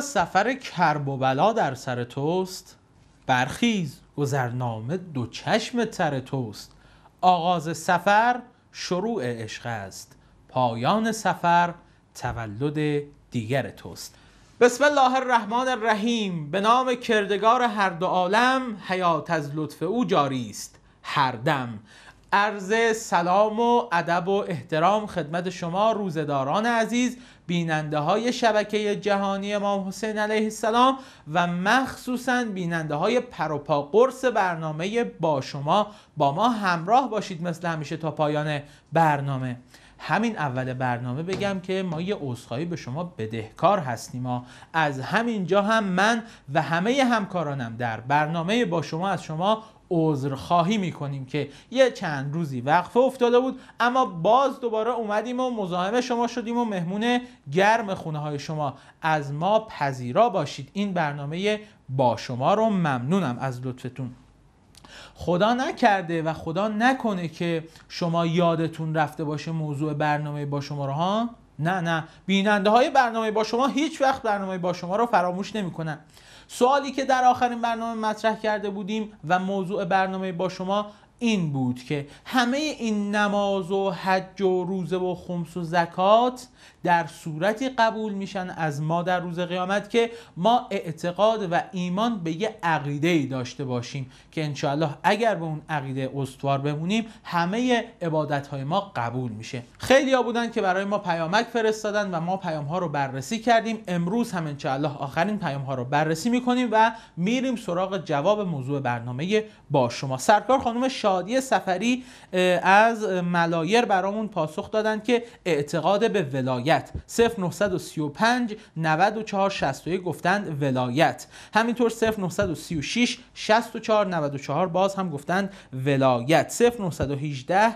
سفر کرب و بلا در سر توست برخیز گذرنامه دو چشم تر توست آغاز سفر شروع عشق است پایان سفر تولد دیگر توست بسم الله الرحمن الرحیم به نام کردگار هر دو عالم حیات از لطف او جاری است هر دم عرض سلام و ادب و احترام خدمت شما روزداران عزیز بیننده های شبکه جهانی ما حسین علیه السلام و مخصوصا بیننده های پروپا قرص برنامه با شما با ما همراه باشید مثل همیشه تا پایان برنامه همین اول برنامه بگم که ما یه عذرخواهی به شما بدهکار هستیم ما از همین جا هم من و همه همکارانم در برنامه با شما از شما خواهی میکنیم که یه چند روزی وقفه افتاده بود اما باز دوباره اومدیم و مزاحم شما شدیم و مهمون گرم خونه های شما از ما پذیرا باشید این برنامه با شما رو ممنونم از لطفتون خدا نکرده و خدا نکنه که شما یادتون رفته باشه موضوع برنامه با شما رو ها نه نه بیننده های برنامه با شما هیچ وقت برنامه با شما رو فراموش نمیکنن سوالی که در آخرین برنامه مطرح کرده بودیم و موضوع برنامه با شما این بود که همه این نماز و حج و روزه و خمس و زکات در صورتی قبول میشن از ما در روز قیامت که ما اعتقاد و ایمان به یه عقیده ای داشته باشیم که انشاءالله اگر به اون عقیده استوار بمونیم همه عبادت های ما قبول میشه خیلی ها بودن که برای ما پیامک فرستادن و ما پیام ها رو بررسی کردیم امروز هم انشاءالله آخرین پیام ها رو بررسی میکنیم و میریم سراغ جواب موضوع برنامه با شما سرکار خانم شادی سفری از ملایر برامون پاسخ دادن که اعتقاد به ولایت ولایت 0935 94 61 گفتند ولایت همینطور 0936 64 94 باز هم گفتند ولایت 0918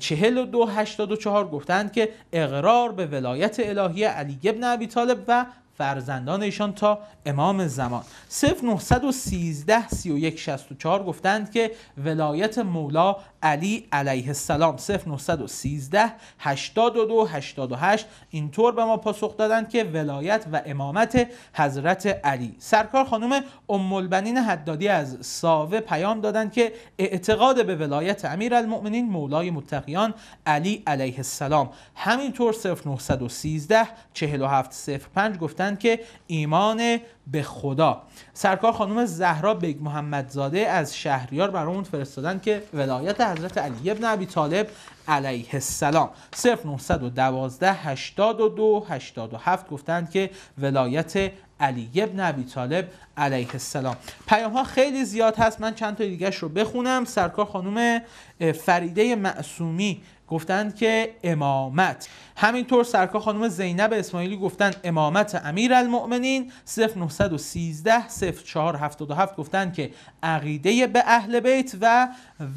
42 84 گفتند که اقرار به ولایت الهی علی ابن ابی طالب و فرزندان ایشان تا امام زمان 0913 31 64 گفتند که ولایت مولا علی علیه السلام 0913 82 88 اینطور به ما پاسخ دادند که ولایت و امامت حضرت علی سرکار خانم ام البنین حدادی از ساوه پیام دادند که اعتقاد به ولایت امیرالمؤمنین مولای متقیان علی علیه السلام همینطور 0913 4705 گفتند که ایمان به خدا سرکار خانم زهرا بیگ محمدزاده از شهریار برامون فرستادن که ولایت حضرت علی ابن ابی طالب علیه السلام 0912 82 87 گفتند که ولایت علی ابن ابی طالب علیه السلام پیام ها خیلی زیاد هست من چند تا دیگهش رو بخونم سرکار خانم فریده معصومی گفتند که امامت همینطور سرکا خانم زینب اسماعیلی گفتند امامت امیرالمؤمنین 0913 0477 گفتند که عقیده به اهل بیت و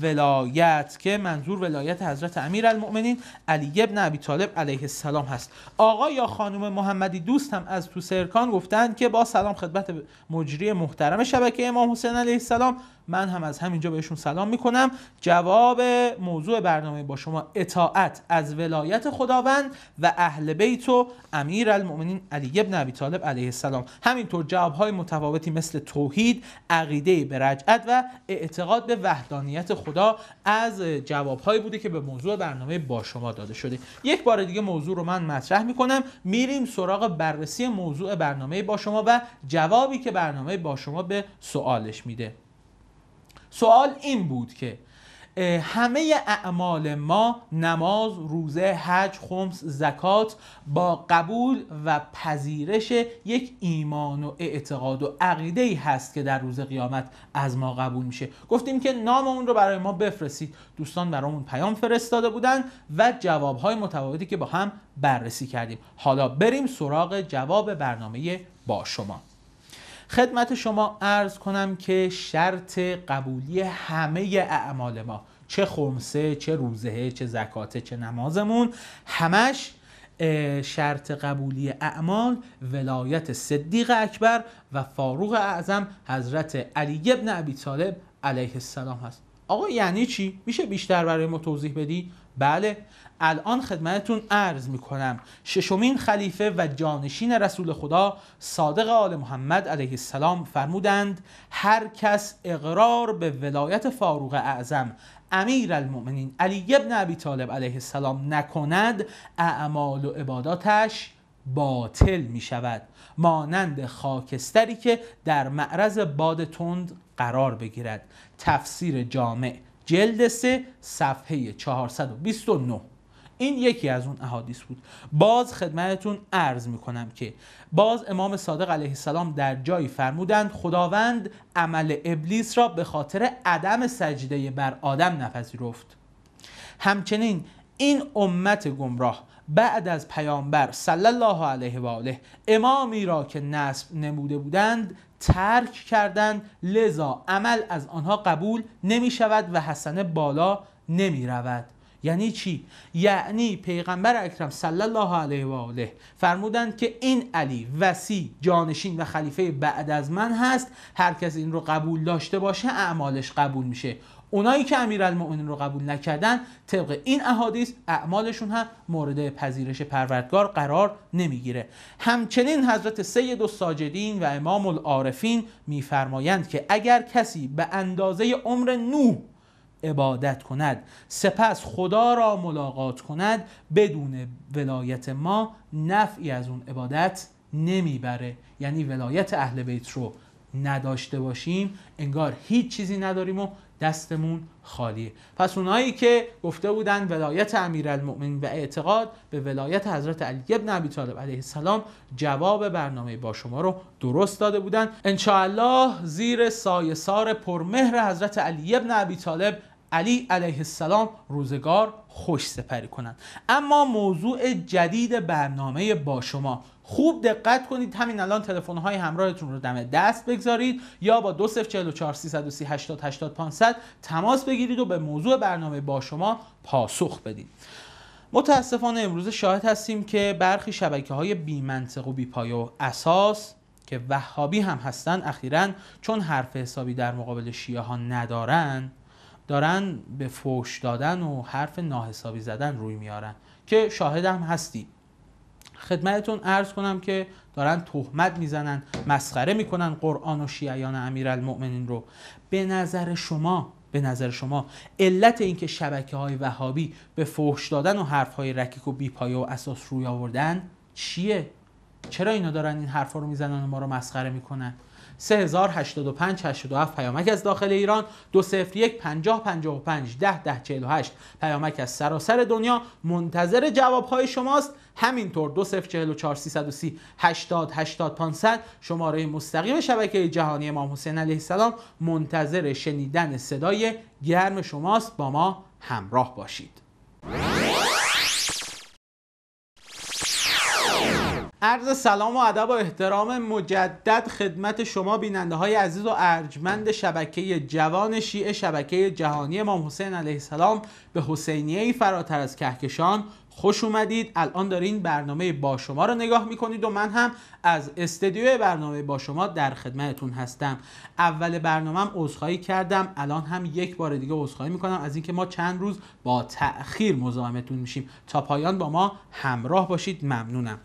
ولایت که منظور ولایت حضرت امیرالمؤمنین علی ابن ابی طالب علیه السلام هست آقا یا خانم محمدی دوست هم از تو سرکان گفتند که با سلام خدمت مجری محترم شبکه امام حسین علیه السلام من هم از همینجا بهشون سلام میکنم جواب موضوع برنامه با شما اطاعت از ولایت خداوند و اهل بیت و امیر المؤمنین علی ابن ابی طالب علیه السلام همینطور جواب های متفاوتی مثل توحید عقیده به رجعت و اعتقاد به وحدانیت خدا از جواب هایی بوده که به موضوع برنامه با شما داده شده یک بار دیگه موضوع رو من مطرح میکنم میریم سراغ بررسی موضوع برنامه با شما و جوابی که برنامه با شما به سوالش میده سوال این بود که همه اعمال ما نماز، روزه، حج، خمس، زکات با قبول و پذیرش یک ایمان و اعتقاد و عقیده ای هست که در روز قیامت از ما قبول میشه گفتیم که نام اون رو برای ما بفرستید دوستان برامون پیام فرستاده بودن و جوابهای های متفاوتی که با هم بررسی کردیم حالا بریم سراغ جواب برنامه با شما خدمت شما عرض کنم که شرط قبولی همه اعمال ما چه خمسه چه روزه چه زکاته چه نمازمون همش شرط قبولی اعمال ولایت صدیق اکبر و فاروق اعظم حضرت علی ابن ابی طالب علیه السلام هست آقا یعنی چی؟ میشه بیشتر برای ما توضیح بدی؟ بله الان خدمتتون عرض می کنم ششمین خلیفه و جانشین رسول خدا صادق آل محمد علیه السلام فرمودند هر کس اقرار به ولایت فاروق اعظم امیر المؤمنین علی ابن ابی طالب علیه السلام نکند اعمال و عباداتش باطل می شود مانند خاکستری که در معرض باد تند قرار بگیرد تفسیر جامع جلد 3 صفحه 429 این یکی از اون احادیث بود باز خدمتتون عرض میکنم که باز امام صادق علیه السلام در جایی فرمودند خداوند عمل ابلیس را به خاطر عدم سجده بر آدم رفت همچنین این امت گمراه بعد از پیامبر صلی الله علیه و آله امامی را که نصب نموده بودند ترک کردن لذا عمل از آنها قبول نمی شود و حسنه بالا نمی رود یعنی چی یعنی پیغمبر اکرم صلی الله علیه و آله فرمودند که این علی وسی جانشین و خلیفه بعد از من هست هر کس این رو قبول داشته باشه اعمالش قبول میشه اونایی که امیرالمؤمنین رو قبول نکردن طبق این احادیث اعمالشون هم مورد پذیرش پروردگار قرار نمیگیره همچنین حضرت سید و ساجدین و امام العارفین میفرمایند که اگر کسی به اندازه عمر نو عبادت کند سپس خدا را ملاقات کند بدون ولایت ما نفعی از اون عبادت نمیبره یعنی ولایت اهل بیت رو نداشته باشیم انگار هیچ چیزی نداریم و دستمون خالیه پس اونایی که گفته بودن ولایت امیرالمؤمنین و اعتقاد به ولایت حضرت علی ابن ابی طالب علیه السلام جواب برنامه با شما رو درست داده بودن ان الله زیر سایه سار پرمهر حضرت علی ابن ابی طالب علی علیه السلام روزگار خوش سپری کنند اما موضوع جدید برنامه با شما خوب دقت کنید همین الان تلفن های همراهتون رو دم دست بگذارید یا با 2044 تماس بگیرید و به موضوع برنامه با شما پاسخ بدید متاسفانه امروز شاهد هستیم که برخی شبکه های بی منطق و بی و اساس که وهابی هم هستند اخیرا چون حرف حسابی در مقابل شیعه ها ندارن دارن به فوش دادن و حرف ناحسابی زدن روی میارن که شاهدم هستی خدمتتون عرض کنم که دارن تهمت میزنن مسخره میکنن قرآن و شیعیان امیرالمؤمنین رو به نظر شما به نظر شما علت اینکه شبکه های وهابی به فحش دادن و حرف های رکیک و بیپایه و اساس روی آوردن چیه چرا اینا دارن این حرفا رو میزنن و ما رو مسخره میکنن 3085 87 پیامک از داخل ایران 201 50 55 10 10 48 پیامک از سراسر دنیا منتظر جواب های شماست همینطور 2044 330 80 80 500 شماره مستقیم شبکه جهانی امام حسین علیه السلام منتظر شنیدن صدای گرم شماست با ما همراه باشید عرض سلام و ادب و احترام مجدد خدمت شما بیننده های عزیز و ارجمند شبکه جوان شیعه شبکه جهانی امام حسین علیه السلام به حسینیه فراتر از کهکشان خوش اومدید الان دارین برنامه با شما رو نگاه میکنید و من هم از استدیو برنامه با شما در خدمتتون هستم اول برنامه هم عذرخواهی کردم الان هم یک بار دیگه عذرخواهی میکنم از اینکه ما چند روز با تاخیر مزاحمتون میشیم تا پایان با ما همراه باشید ممنونم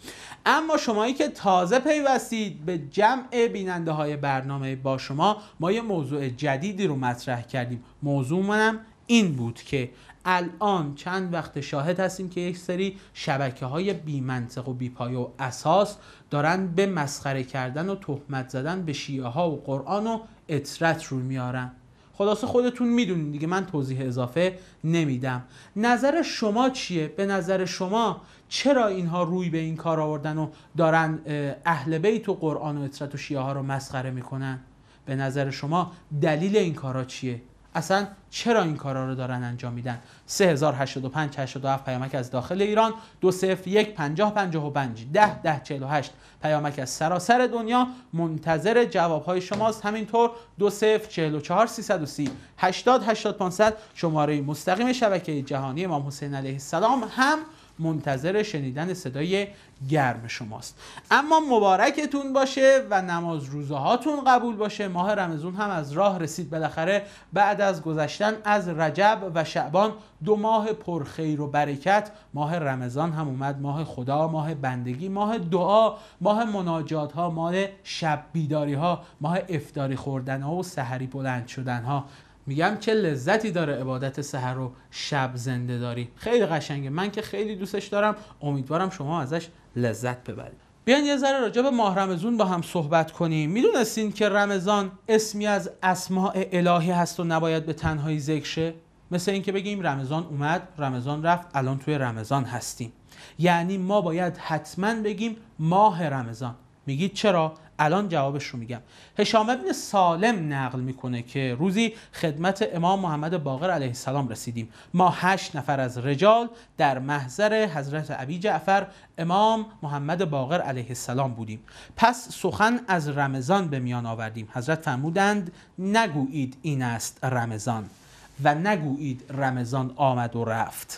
اما شمایی که تازه پیوستید به جمع بیننده های برنامه با شما ما یه موضوع جدیدی رو مطرح کردیم موضوع منم این بود که الان چند وقت شاهد هستیم که یک سری شبکه های بی و بی و اساس دارن به مسخره کردن و تهمت زدن به شیعه ها و قرآن و اطرت رو میارن خلاصه خودتون میدونید دیگه من توضیح اضافه نمیدم نظر شما چیه به نظر شما چرا اینها روی به این کار آوردن و دارن اهل بیت و قرآن و اطرت و شیعه ها رو مسخره میکنن به نظر شما دلیل این کارا چیه اصلا چرا این کارا رو دارن انجام میدن 3085 87 پیامک از داخل ایران 201 50 55 10 10 48 پیامک از سراسر دنیا منتظر جواب های شماست همینطور 2044 330 80 80 500 شماره مستقیم شبکه جهانی امام حسین علیه السلام هم منتظر شنیدن صدای گرم شماست اما مبارکتون باشه و نماز روزه هاتون قبول باشه ماه رمزون هم از راه رسید بالاخره بعد از گذشتن از رجب و شعبان دو ماه پرخیر و برکت ماه رمضان هم اومد ماه خدا ماه بندگی ماه دعا ماه مناجات ها ماه شب بیداری ها ماه افتاری خوردن ها و سحری بلند شدن ها میگم چه لذتی داره عبادت سحر و شب زنده داری خیلی قشنگه من که خیلی دوستش دارم امیدوارم شما ازش لذت ببرید بیان یه ذره راجع به ماه رمزون با هم صحبت کنیم میدونستین که رمضان اسمی از اسماع الهی هست و نباید به تنهایی ذکر شه مثل اینکه بگیم رمضان اومد رمضان رفت الان توی رمضان هستیم یعنی ما باید حتما بگیم ماه رمضان میگید چرا الان جوابش رو میگم هشام ابن سالم نقل میکنه که روزی خدمت امام محمد باقر علیه السلام رسیدیم ما هشت نفر از رجال در محضر حضرت ابی جعفر امام محمد باقر علیه السلام بودیم پس سخن از رمضان به میان آوردیم حضرت فرمودند نگویید این است رمضان و نگویید رمضان آمد و رفت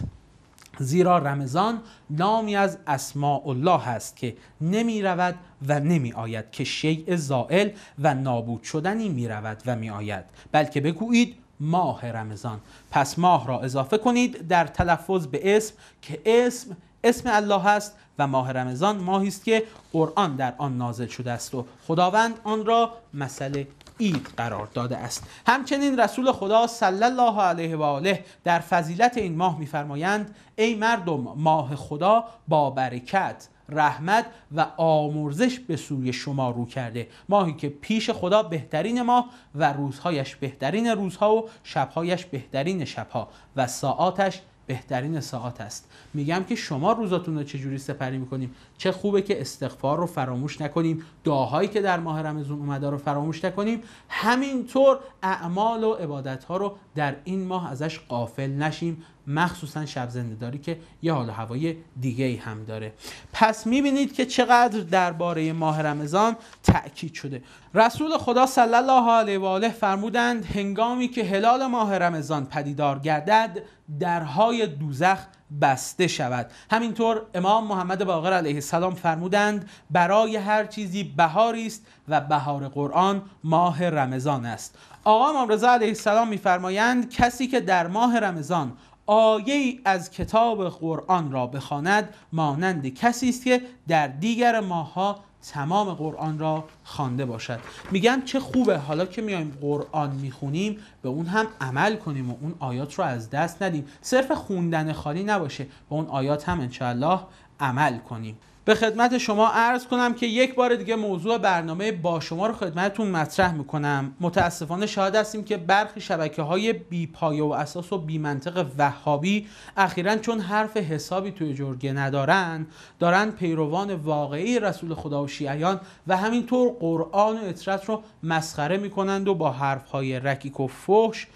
زیرا رمضان نامی از اسماء الله است که نمی رود و نمی آید که شیء زائل و نابود شدنی می رود و می آید بلکه بگویید ماه رمضان پس ماه را اضافه کنید در تلفظ به اسم که اسم اسم الله است و ماه رمضان ماهی است که قرآن در آن نازل شده است و خداوند آن را مسئله اید قرار داده است همچنین رسول خدا صلی الله علیه و آله در فضیلت این ماه میفرمایند ای مردم ماه خدا با برکت رحمت و آمرزش به سوی شما رو کرده ماهی که پیش خدا بهترین ماه و روزهایش بهترین روزها و شبهایش بهترین شبها و ساعاتش بهترین ساعت است میگم که شما روزاتون رو چجوری سپری میکنیم چه خوبه که استغفار رو فراموش نکنیم دعاهایی که در ماه رمضان اومده رو فراموش نکنیم همینطور اعمال و عبادت ها رو در این ماه ازش قافل نشیم مخصوصا شب زنده داری که یه حال هوای دیگه ای هم داره پس میبینید که چقدر درباره ماه رمضان تاکید شده رسول خدا صلی الله علیه و آله فرمودند هنگامی که هلال ماه رمضان پدیدار گردد درهای دوزخ بسته شود همینطور امام محمد باقر علیه السلام فرمودند برای هر چیزی بهاری است و بهار قرآن ماه رمضان است آقا امام رضا علیه السلام میفرمایند کسی که در ماه رمضان آیه از کتاب قرآن را بخواند مانند کسی است که در دیگر ماها تمام قرآن را خوانده باشد میگن چه خوبه حالا که میایم قرآن میخونیم به اون هم عمل کنیم و اون آیات رو از دست ندیم صرف خوندن خالی نباشه به اون آیات هم انشاءالله عمل کنیم به خدمت شما عرض کنم که یک بار دیگه موضوع برنامه با شما رو خدمتتون مطرح میکنم متاسفانه شاهد هستیم که برخی شبکه های بی و اساس و بی منطق وهابی اخیرا چون حرف حسابی توی جرگه ندارن دارن پیروان واقعی رسول خدا و شیعیان و همینطور قرآن و اطرت رو مسخره میکنند و با حرف های رکیک و فحش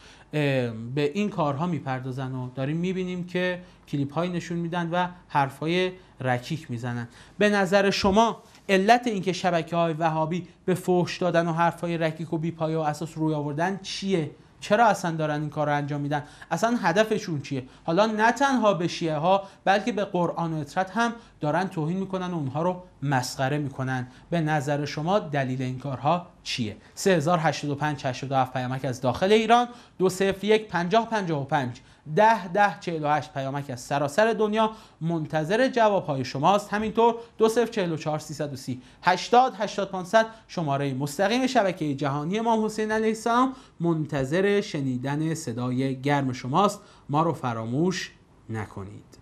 به این کارها میپردازن و داریم میبینیم که کلیپ های نشون میدن و حرف های رکیک میزنن به نظر شما علت اینکه شبکه های وهابی به فحش دادن و حرف های رکیک و بیپایه و اساس روی آوردن چیه چرا اصلا دارن این کار رو انجام میدن اصلا هدفشون چیه حالا نه تنها به شیعه ها بلکه به قرآن و اطرت هم دارن توهین میکنن و اونها رو مسخره میکنن به نظر شما دلیل این کارها چیه 3085 پیامک از داخل ایران 201 5055 ده ده چهل و هشت پیامک از سراسر دنیا منتظر جواب های شماست همینطور دو صفر و سی هشتاد هشتاد پانصد شماره مستقیم شبکه جهانی ما حسین علیه السلام منتظر شنیدن صدای گرم شماست ما رو فراموش نکنید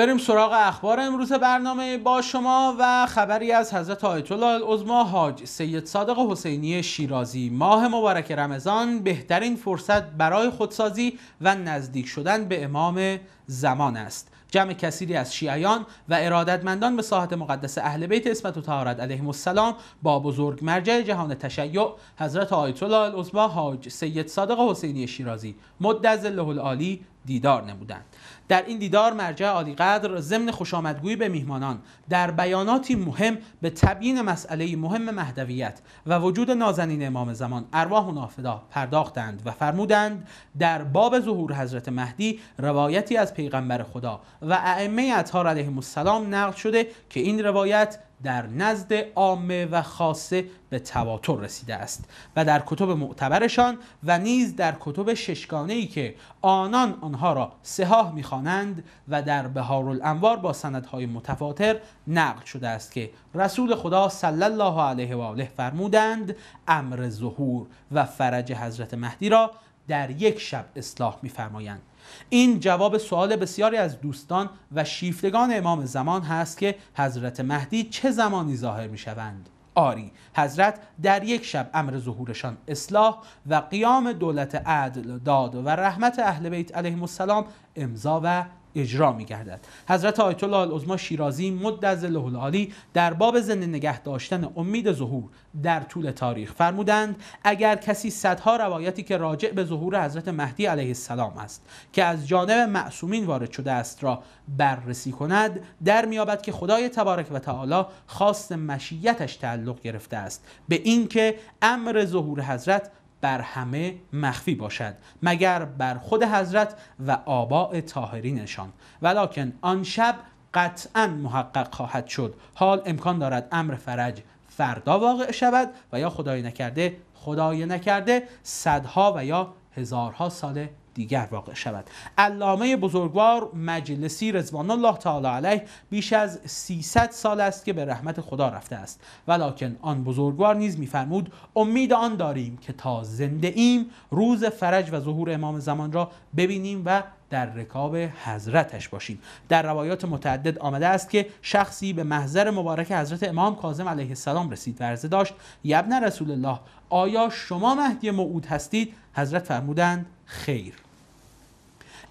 بریم سراغ اخبار امروز برنامه با شما و خبری از حضرت آیت الله العظما حاج سید صادق حسینی شیرازی ماه مبارک رمضان بهترین فرصت برای خودسازی و نزدیک شدن به امام زمان است جمع کثیری از شیعیان و ارادتمندان به ساحت مقدس اهل بیت اسمت و طهارت علیهم السلام با بزرگ مرجع جهان تشیع حضرت آیت الله العظما حاج سید صادق حسینی شیرازی مدظله العالی دیدار نبودند. در این دیدار مرجع عالیقدر ضمن خوشامدگویی به میهمانان در بیاناتی مهم به تبیین مسئله مهم مهدویت و وجود نازنین امام زمان ارواح و نافدا پرداختند و فرمودند در باب ظهور حضرت مهدی روایتی از پیغمبر خدا و ائمه اطهار علیهم السلام نقل شده که این روایت در نزد عامه و خاصه به تواتر رسیده است و در کتب معتبرشان و نیز در کتب ششگانه ای که آنان آنها را سهاه میخوانند و در بهار الانوار با سندهای متفاطر نقل شده است که رسول خدا صلی الله علیه و آله فرمودند امر ظهور و فرج حضرت مهدی را در یک شب اصلاح میفرمایند این جواب سوال بسیاری از دوستان و شیفتگان امام زمان هست که حضرت مهدی چه زمانی ظاهر شوند آری حضرت در یک شب امر ظهورشان اصلاح و قیام دولت عدل داد و رحمت اهل بیت علیهم السلام امضا و اجرا می گردد حضرت آیت الله العظما شیرازی از لحلالی در باب زنده نگه داشتن امید ظهور در طول تاریخ فرمودند اگر کسی صدها روایتی که راجع به ظهور حضرت مهدی علیه السلام است که از جانب معصومین وارد شده است را بررسی کند در میابد که خدای تبارک و تعالی خاص مشیتش تعلق گرفته است به اینکه امر ظهور حضرت بر همه مخفی باشد مگر بر خود حضرت و آباء طاهرینشان ولکن آن شب قطعا محقق خواهد شد حال امکان دارد امر فرج فردا واقع شود و یا خدای نکرده خدای نکرده صدها و یا هزارها سال دیگر واقع شود علامه بزرگوار مجلسی رضوان الله تعالی علیه بیش از 300 سال است که به رحمت خدا رفته است ولکن آن بزرگوار نیز میفرمود امید آن داریم که تا زنده ایم روز فرج و ظهور امام زمان را ببینیم و در رکاب حضرتش باشیم در روایات متعدد آمده است که شخصی به محضر مبارک حضرت امام کاظم علیه السلام رسید و عرضه داشت یبن رسول الله آیا شما مهدی موعود هستید حضرت فرمودند خیر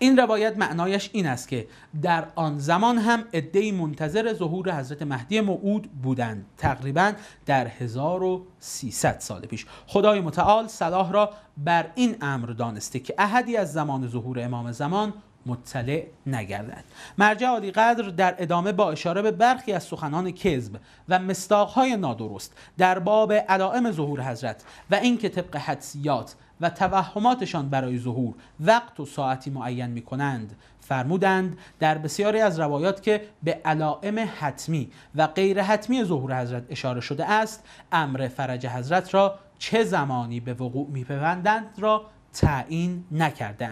این روایت معنایش این است که در آن زمان هم عدهای منتظر ظهور حضرت مهدی موعود بودند تقریبا در 1300 سال پیش خدای متعال صلاح را بر این امر دانسته که احدی از زمان ظهور امام زمان مطلع نگردند مرجع عالی قدر در ادامه با اشاره به برخی از سخنان کذب و مستاقهای نادرست در باب علائم ظهور حضرت و اینکه طبق حدسیات و توهماتشان برای ظهور وقت و ساعتی معین می کنند فرمودند در بسیاری از روایات که به علائم حتمی و غیر حتمی ظهور حضرت اشاره شده است امر فرج حضرت را چه زمانی به وقوع میپیوندند را تعیین نکرده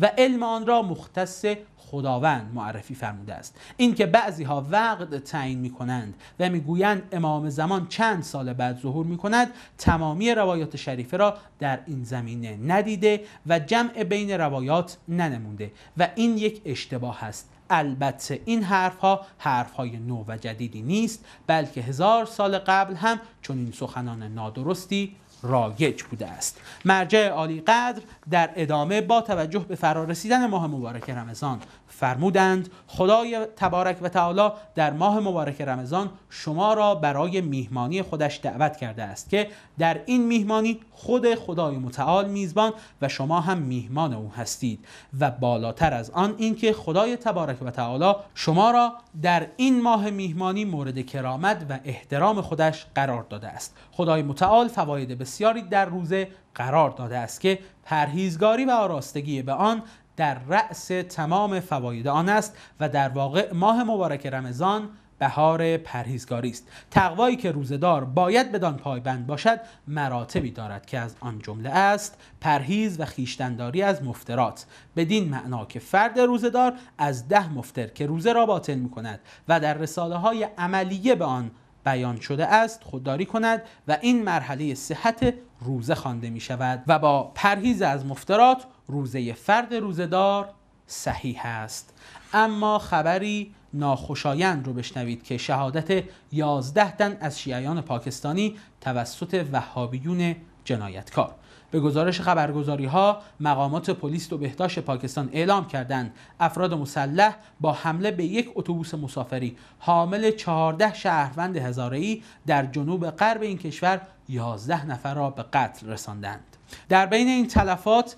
و علم آن را مختص خداوند معرفی فرموده است اینکه بعضی ها وقت تعیین می کنند و میگویند امام زمان چند سال بعد ظهور می کند تمامی روایات شریفه را در این زمینه ندیده و جمع بین روایات ننمونده و این یک اشتباه است البته این حرف ها حرف های نو و جدیدی نیست بلکه هزار سال قبل هم چون این سخنان نادرستی رایج بوده است مرجع عالی قدر در ادامه با توجه به رسیدن ماه مبارک رمضان فرمودند خدای تبارک و تعالی در ماه مبارک رمضان شما را برای میهمانی خودش دعوت کرده است که در این میهمانی خود خدای متعال میزبان و شما هم میهمان او هستید و بالاتر از آن اینکه خدای تبارک و تعالی شما را در این ماه میهمانی مورد کرامت و احترام خودش قرار داده است خدای متعال فواید بسیاری در روزه قرار داده است که پرهیزگاری و آراستگی به آن در رأس تمام فواید آن است و در واقع ماه مبارک رمضان بهار پرهیزگاری است تقوایی که روزدار باید بدان پایبند باشد مراتبی دارد که از آن جمله است پرهیز و خیشتنداری از مفترات بدین معنا که فرد روزدار از ده مفتر که روزه را باطل می کند و در رساله های عملیه به آن بیان شده است خودداری کند و این مرحله صحت روزه خوانده می شود و با پرهیز از مفترات روزه فرد روزدار صحیح است اما خبری ناخوشایند رو بشنوید که شهادت 11 تن از شیعیان پاکستانی توسط وهابیون جنایتکار به گزارش خبرگزاری ها مقامات پلیس و بهداشت پاکستان اعلام کردند افراد مسلح با حمله به یک اتوبوس مسافری حامل 14 شهروند ای در جنوب غرب این کشور 11 نفر را به قتل رساندند در بین این تلفات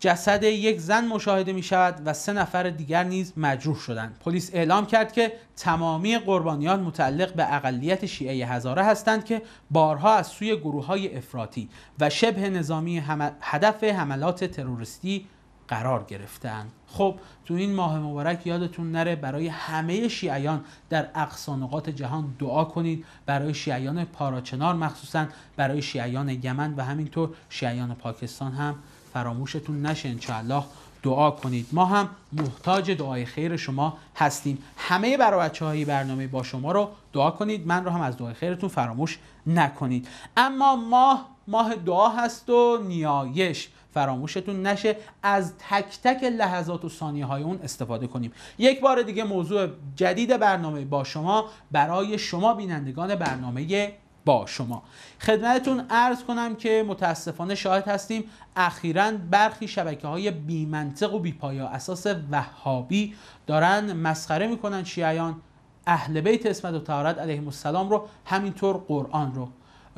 جسد یک زن مشاهده می شود و سه نفر دیگر نیز مجروح شدند. پلیس اعلام کرد که تمامی قربانیان متعلق به اقلیت شیعه هزاره هستند که بارها از سوی گروه های افراطی و شبه نظامی هدف حملات تروریستی قرار گرفتند. خب تو این ماه مبارک یادتون نره برای همه شیعیان در اقصا نقاط جهان دعا کنید برای شیعیان پاراچنار مخصوصا برای شیعیان یمن و همینطور شیعیان پاکستان هم فراموشتون نشه انشاءالله دعا کنید ما هم محتاج دعای خیر شما هستیم همه برای بچه های برنامه با شما رو دعا کنید من رو هم از دعای خیرتون فراموش نکنید اما ماه ماه دعا هست و نیایش فراموشتون نشه از تک تک لحظات و ثانیه های اون استفاده کنیم یک بار دیگه موضوع جدید برنامه با شما برای شما بینندگان برنامه با شما خدمتتون ارز کنم که متاسفانه شاهد هستیم اخیرا برخی شبکه های بیمنطق و بیپایا اساس وهابی دارن مسخره میکنن شیعیان اهل بیت اسمت و تارت علیه السلام رو همینطور قرآن رو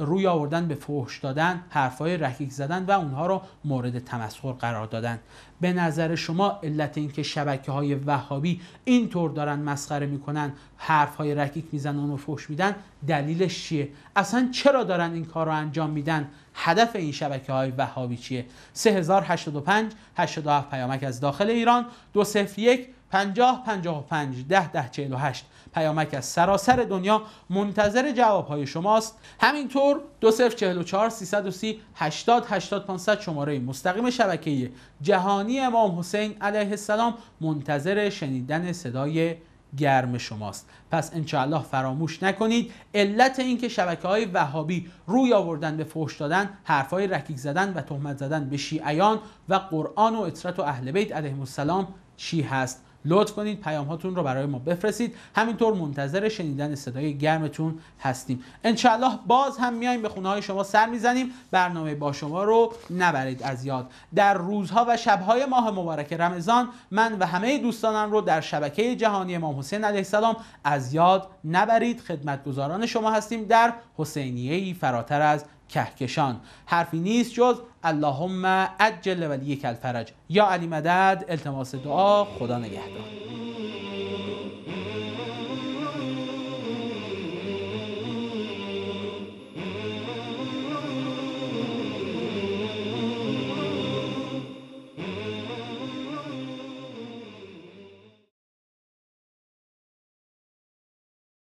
روی آوردن به فحش دادن حرفهای رکیک زدن و اونها رو مورد تمسخر قرار دادن به نظر شما علت اینکه شبکه های وهابی اینطور دارن مسخره میکنن حرفهای رکیک میزنن و فحش میدن دلیلش چیه اصلا چرا دارن این کار رو انجام میدن هدف این شبکه های وهابی چیه 3085 87 پیامک از داخل ایران 201 50 55 10 10 48 پیامک از سراسر دنیا منتظر جواب های شماست همینطور 2044 330 80 80 500 شماره مستقیم شبکه جهانی امام حسین علیه السلام منتظر شنیدن صدای گرم شماست پس انشاءالله فراموش نکنید علت اینکه شبکه های وهابی روی آوردن به فحش دادن حرفهای رکیک زدن و تهمت زدن به شیعیان و قرآن و اطرت و اهل بیت علیهم السلام چی هست لطف کنید پیام هاتون رو برای ما بفرستید همینطور منتظر شنیدن صدای گرمتون هستیم انشالله باز هم میایم به خونه های شما سر میزنیم برنامه با شما رو نبرید از یاد در روزها و شبهای ماه مبارک رمضان من و همه دوستانم رو در شبکه جهانی امام حسین علیه السلام از یاد نبرید خدمتگزاران شما هستیم در حسینیه فراتر از کهکشان حرفی نیست جز اللهم عجل ولی الفرج یا علی مدد التماس دعا خدا نگهدار